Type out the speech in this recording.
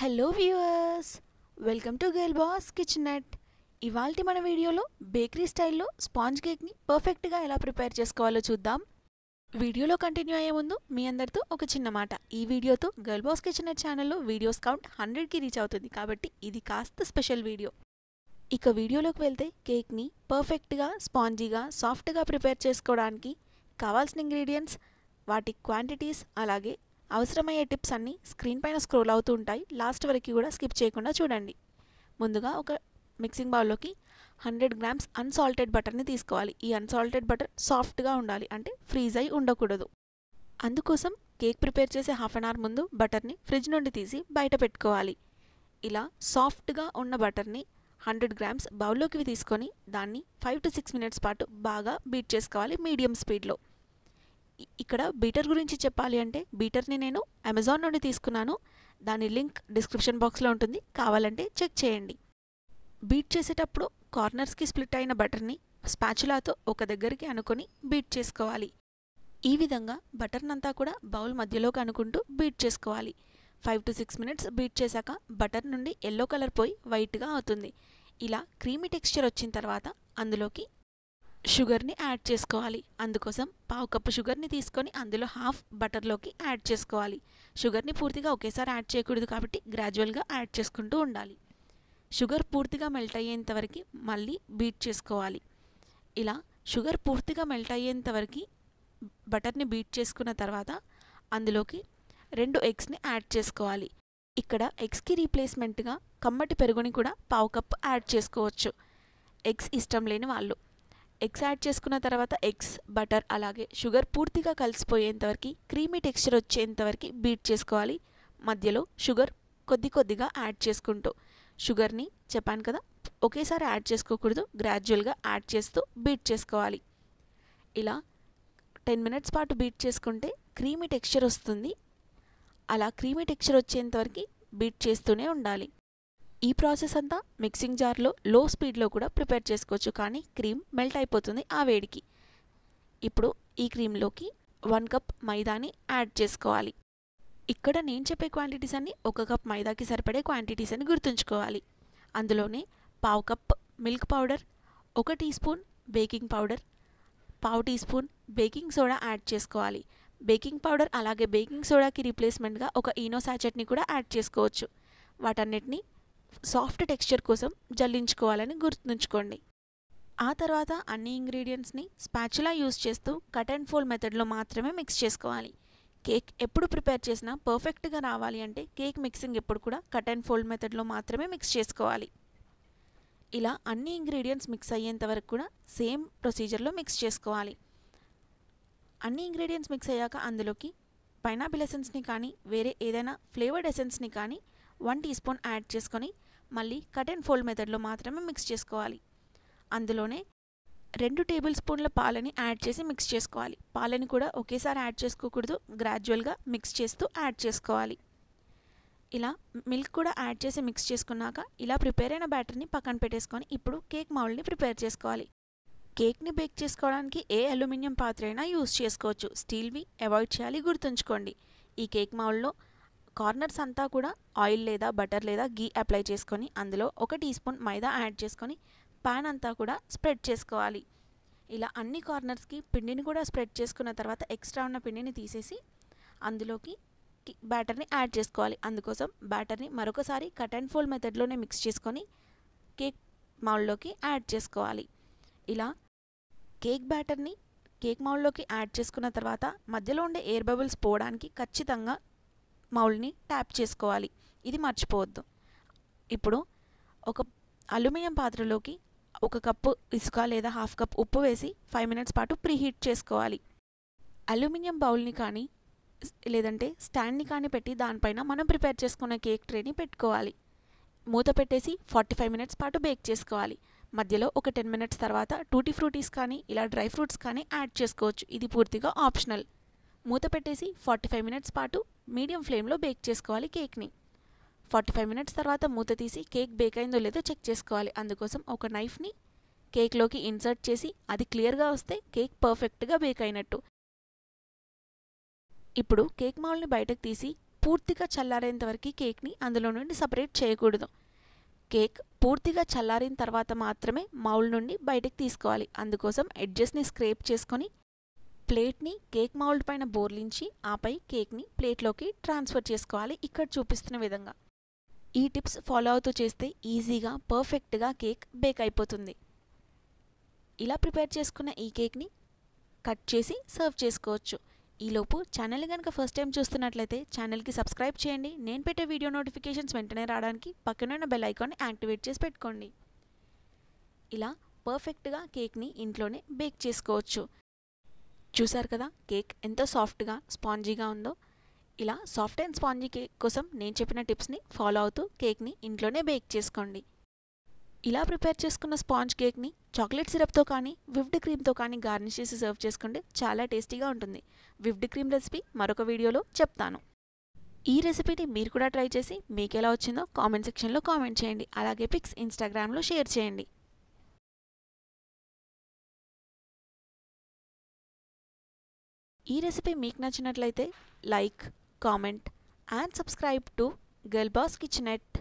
hello viewers welcome to Girl Boss Kitchen Net ఇవాళ మన వీడియోలో బేకరీ స్టైల్లో స్పాంజ్ కేక్ని పర్ఫెక్ట్గా ఎలా ప్రిపేర్ చేసుకోవాలో చూద్దాం వీడియోలో కంటిన్యూ అయ్యే ముందు మీ అందరితో ఒక చిన్న మాట ఈ వీడియోతో గర్ల్ బాస్ కిచెన్ నెట్ ఛానల్లో వీడియోస్ కౌంట్ హండ్రెడ్కి రీచ్ అవుతుంది కాబట్టి ఇది కాస్త స్పెషల్ వీడియో ఇక వీడియోలోకి వెళ్తే కేక్ని పర్ఫెక్ట్గా స్పాంజీగా సాఫ్ట్గా ప్రిపేర్ చేసుకోవడానికి కావాల్సిన ఇంగ్రీడియంట్స్ వాటి క్వాంటిటీస్ అలాగే అవసరమయ్యే టిప్స్ అన్నీ స్క్రీన్ పైన స్క్రోల్ అవుతూ ఉంటాయి లాస్ట్ వరకు కూడా స్కిప్ చేయకుండా చూడండి ముందుగా ఒక మిక్సింగ్ బౌల్లోకి హండ్రెడ్ గ్రామ్స్ అన్సాల్టెడ్ బటర్ని తీసుకోవాలి ఈ అన్సాల్టెడ్ బటర్ సాఫ్ట్గా ఉండాలి అంటే ఫ్రీజ్ అయి ఉండకూడదు అందుకోసం కేక్ ప్రిపేర్ చేసే హాఫ్ అన్ అవర్ ముందు బటర్ని ఫ్రిడ్జ్ నుండి తీసి బయట పెట్టుకోవాలి ఇలా సాఫ్ట్గా ఉన్న బటర్ని హండ్రెడ్ గ్రామ్స్ బౌల్లోకి తీసుకొని దాన్ని ఫైవ్ టు సిక్స్ మినిట్స్ పాటు బాగా బీట్ చేసుకోవాలి మీడియం స్పీడ్లో ఇక్కడ బీటర్ గురించి చెప్పాలి అంటే బీటర్ని నేను అమెజాన్ నుండి తీసుకున్నాను దాని లింక్ డిస్క్రిప్షన్ బాక్స్లో ఉంటుంది కావాలంటే చెక్ చేయండి బీట్ చేసేటప్పుడు కార్నర్స్కి స్ప్లిట్ అయిన బటర్ని స్పాచులాతో ఒక దగ్గరికి అనుకొని బీట్ చేసుకోవాలి ఈ విధంగా బటర్నంతా కూడా బౌల్ మధ్యలోకి అనుకుంటూ బీట్ చేసుకోవాలి five to six minutes beat చేశాక బటర్ నుండి ఎల్లో కలర్ పోయి వైట్గా అవుతుంది ఇలా క్రీమీ టెక్స్చర్ వచ్చిన తర్వాత అందులోకి షుగర్ని యాడ్ చేసుకోవాలి అందుకోసం పావు కప్పు షుగర్ని తీసుకొని అందులో హాఫ్ బటర్లోకి యాడ్ చేసుకోవాలి షుగర్ని పూర్తిగా ఒకేసారి యాడ్ చేయకూడదు కాబట్టి గ్రాడ్యువల్గా యాడ్ చేసుకుంటూ ఉండాలి షుగర్ పూర్తిగా మెల్ట్ అయ్యేంతవరకు మళ్ళీ బీట్ చేసుకోవాలి ఇలా షుగర్ పూర్తిగా మెల్ట్ అయ్యేంతవరకు బటర్ని బీట్ చేసుకున్న తర్వాత అందులోకి రెండు ఎగ్స్ని యాడ్ చేసుకోవాలి ఇక్కడ ఎగ్స్కి రీప్లేస్మెంట్గా కమ్మటి పెరుగుని కూడా పావు కప్పు యాడ్ చేసుకోవచ్చు ఎగ్స్ ఇష్టం లేని వాళ్ళు ఎగ్స్ యాడ్ చేసుకున్న తర్వాత ఎగ్స్ బటర్ అలాగే షుగర్ పూర్తిగా కలిసిపోయేంతవరకు క్రీమీ టెక్స్చర్ వచ్చేంతవరకు బీట్ చేసుకోవాలి మధ్యలో షుగర్ కొద్ది కొద్దిగా యాడ్ చేసుకుంటూ షుగర్ని చెప్పాను కదా ఒకేసారి యాడ్ చేసుకోకూడదు గ్రాడ్యువల్గా యాడ్ చేస్తూ బీట్ చేసుకోవాలి ఇలా టెన్ మినిట్స్ పాటు బీట్ చేసుకుంటే క్రీమీ టెక్స్చర్ వస్తుంది అలా క్రీమీ టెక్స్చర్ వచ్చేంతవరకు బీట్ చేస్తూనే ఉండాలి ఈ ప్రాసెస్ అంతా మిక్సింగ్ జార్లో లో స్పీడ్లో కూడా ప్రిపేర్ చేసుకోవచ్చు కానీ క్రీమ్ మెల్ట్ అయిపోతుంది ఆ వేడికి ఇప్పుడు ఈ క్రీమ్లోకి వన్ కప్ మైదాని యాడ్ చేసుకోవాలి ఇక్కడ నేను చెప్పే క్వాంటిటీస్ అన్ని ఒక కప్ మైదాకి సరిపడే క్వాంటిటీస్ అని గుర్తుంచుకోవాలి అందులోనే పావు కప్ మిల్క్ పౌడర్ ఒక టీ స్పూన్ బేకింగ్ పౌడర్ పావు teaspoon baking soda add చేసుకోవాలి బేకింగ్ పౌడర్ అలాగే బేకింగ్ సోడాకి రీప్లేస్మెంట్గా ఒక ఈనో సాచెట్ని కూడా యాడ్ చేసుకోవచ్చు వాటన్నిటిని సాఫ్ట్ టెక్స్చర్ కోసం జల్లించుకోవాలని గుర్తుంచుకోండి ఆ తర్వాత అన్ని ఇంగ్రీడియంట్స్ని స్పాచులా యూస్ చేస్తూ కట్ అండ్ ఫోల్డ్ మెథడ్లో మాత్రమే మిక్స్ చేసుకోవాలి కేక్ ఎప్పుడు ప్రిపేర్ చేసినా పర్ఫెక్ట్గా రావాలి అంటే కేక్ మిక్సింగ్ ఎప్పుడు కూడా కట్ అండ్ ఫోల్డ్ మెథడ్లో మాత్రమే మిక్స్ చేసుకోవాలి ఇలా అన్ని ఇంగ్రీడియంట్స్ మిక్స్ అయ్యేంత వరకు కూడా సేమ్ ప్రొసీజర్లో మిక్స్ చేసుకోవాలి అన్ని ఇంగ్రీడియంట్స్ మిక్స్ అయ్యాక అందులోకి పైనాపిల్ ఎసెన్స్ని కానీ వేరే ఏదైనా ఫ్లేవర్డ్ ఎసెన్స్ని కానీ వన్ టీ స్పూన్ యాడ్ చేసుకొని మళ్ళీ కట్ అండ్ ఫోల్డ్ మెథడ్లో మాత్రమే మిక్స్ చేసుకోవాలి అందులోనే రెండు టేబుల్ స్పూన్ల పాలని యాడ్ చేసి మిక్స్ చేసుకోవాలి పాలని కూడా ఒకేసారి యాడ్ చేసుకోకూడదు గ్రాడ్యువల్గా మిక్స్ చేస్తూ యాడ్ చేసుకోవాలి ఇలా మిల్క్ కూడా యాడ్ చేసి మిక్స్ చేసుకున్నాక ఇలా ప్రిపేర్ అయిన బ్యాటర్ని పక్కన పెట్టేసుకొని ఇప్పుడు కేక్ మౌల్ని ప్రిపేర్ చేసుకోవాలి కేక్ని బేక్ చేసుకోవడానికి ఏ అల్యూమినియం పాత్ర అయినా యూస్ చేసుకోవచ్చు స్టీల్వి అవాయిడ్ చేయాలి గుర్తుంచుకోండి ఈ కేక్ మౌల్లో కార్నర్స్ అంతా కూడా ఆయిల్ లేదా బటర్ లేదా గీ అప్లై చేసుకొని అందులో ఒక టీ స్పూన్ మైదా యాడ్ చేసుకొని పాన్ అంతా కూడా స్ప్రెడ్ చేసుకోవాలి ఇలా అన్ని కార్నర్స్కి పిండిని కూడా స్ప్రెడ్ చేసుకున్న తర్వాత ఎక్స్ట్రా ఉన్న పిండిని తీసేసి అందులోకి బ్యాటర్ని యాడ్ చేసుకోవాలి అందుకోసం బ్యాటర్ని మరొకసారి కట్ అండ్ ఫోల్డ్ మెథడ్లోనే మిక్స్ చేసుకొని కేక్ మౌల్లోకి యాడ్ చేసుకోవాలి ఇలా కేక్ బ్యాటర్ని కేక్ మౌల్లోకి యాడ్ చేసుకున్న తర్వాత మధ్యలో ఉండే ఎయిర్ బబుల్స్ పోవడానికి ఖచ్చితంగా మౌల్ని ట్యాప్ చేసుకోవాలి ఇది మర్చిపోవద్దు ఇప్పుడు ఒక అల్యూమినియం పాత్రలోకి ఒక కప్పు ఇసుక లేదా హాఫ్ కప్ ఉప్పు వేసి ఫైవ్ మినిట్స్ పాటు ప్రీహీట్ చేసుకోవాలి అల్యూమినియం బౌల్ని కానీ లేదంటే స్టాండ్ని కానీ పెట్టి దానిపైన మనం ప్రిపేర్ చేసుకున్న కేక్ ట్రేని పెట్టుకోవాలి మూత పెట్టేసి ఫార్టీ ఫైవ్ మినిట్స్ పాటు బేక్ చేసుకోవాలి మధ్యలో ఒక టెన్ మినిట్స్ తర్వాత టూటీ ఫ్రూటీస్ కానీ ఇలా డ్రై ఫ్రూట్స్ కానీ యాడ్ చేసుకోవచ్చు ఇది పూర్తిగా ఆప్షనల్ మూత పెట్టేసి ఫార్టీ ఫైవ్ మినిట్స్ పాటు మీడియం ఫ్లేమ్లో బేక్ చేసుకోవాలి కేక్ని ఫార్టీ ఫైవ్ మినిట్స్ తర్వాత మూత తీసి కేక్ బేక్ అయిందో లేదో చెక్ చేసుకోవాలి అందుకోసం ఒక నైఫ్ని కేక్లోకి ఇన్సర్ట్ చేసి అది క్లియర్గా వస్తే కేక్ పర్ఫెక్ట్గా బేక్ అయినట్టు ఇప్పుడు కేక్ మౌల్ని బయటకు తీసి పూర్తిగా చల్లారేంత వరకు కేక్ని అందులో నుండి సపరేట్ చేయకూడదు కేక్ పూర్తిగా చల్లారిన తర్వాత మాత్రమే మౌల్ నుండి బయటకు తీసుకోవాలి అందుకోసం ఎడ్జెస్ని స్క్రేప్ చేసుకొని ప్లేట్ని కేక్ మౌల్డ్ పైన బోర్లించి ఆపై కేక్ని ప్లేట్లోకి ట్రాన్స్ఫర్ చేసుకోవాలి ఇక్కడ చూపిస్తున్న విధంగా ఈ టిప్స్ ఫాలో అవుతూ చేస్తే ఈజీగా పర్ఫెక్ట్గా కేక్ బేక్ అయిపోతుంది ఇలా ప్రిపేర్ చేసుకున్న ఈ కేక్ని కట్ చేసి సర్వ్ చేసుకోవచ్చు ఈలోపు ఛానల్ కనుక ఫస్ట్ టైం చూస్తున్నట్లయితే ఛానల్కి సబ్స్క్రైబ్ చేయండి నేను పెట్టే వీడియో నోటిఫికేషన్స్ వెంటనే రావడానికి పక్కనున్న బెల్ ఐకాన్ని యాక్టివేట్ చేసి పెట్టుకోండి ఇలా పర్ఫెక్ట్గా కేక్ని ఇంట్లోనే బేక్ చేసుకోవచ్చు చూసారు కదా కేక్ ఎంతో సాఫ్ట్గా స్పాంజీగా ఉందో ఇలా సాఫ్ట్ అండ్ స్పాంజీ కేక్ కోసం నేను చెప్పిన టిప్స్ని ఫాలో అవుతూ కేక్ని ఇంట్లోనే బేక్ చేసుకోండి ఇలా ప్రిపేర్ చేసుకున్న స్పాంజ్ కేక్ని చాక్లెట్ సిరప్తో కానీ విఫ్డ్ క్రీమ్తో కానీ గార్నిష్ చేసి సర్వ్ చేసుకుంటే చాలా టేస్టీగా ఉంటుంది విఫ్డ్ క్రీమ్ రెసిపీ మరొక వీడియోలో చెప్తాను ఈ రెసిపీని మీరు కూడా ట్రై చేసి మీకు ఎలా వచ్చిందో కామెంట్ సెక్షన్లో కామెంట్ చేయండి అలాగే పిక్స్ ఇన్స్టాగ్రామ్లో షేర్ చేయండి ఈ రెసిపీ మీకు నచ్చినట్లయితే like comment and subscribe to Girl Boss at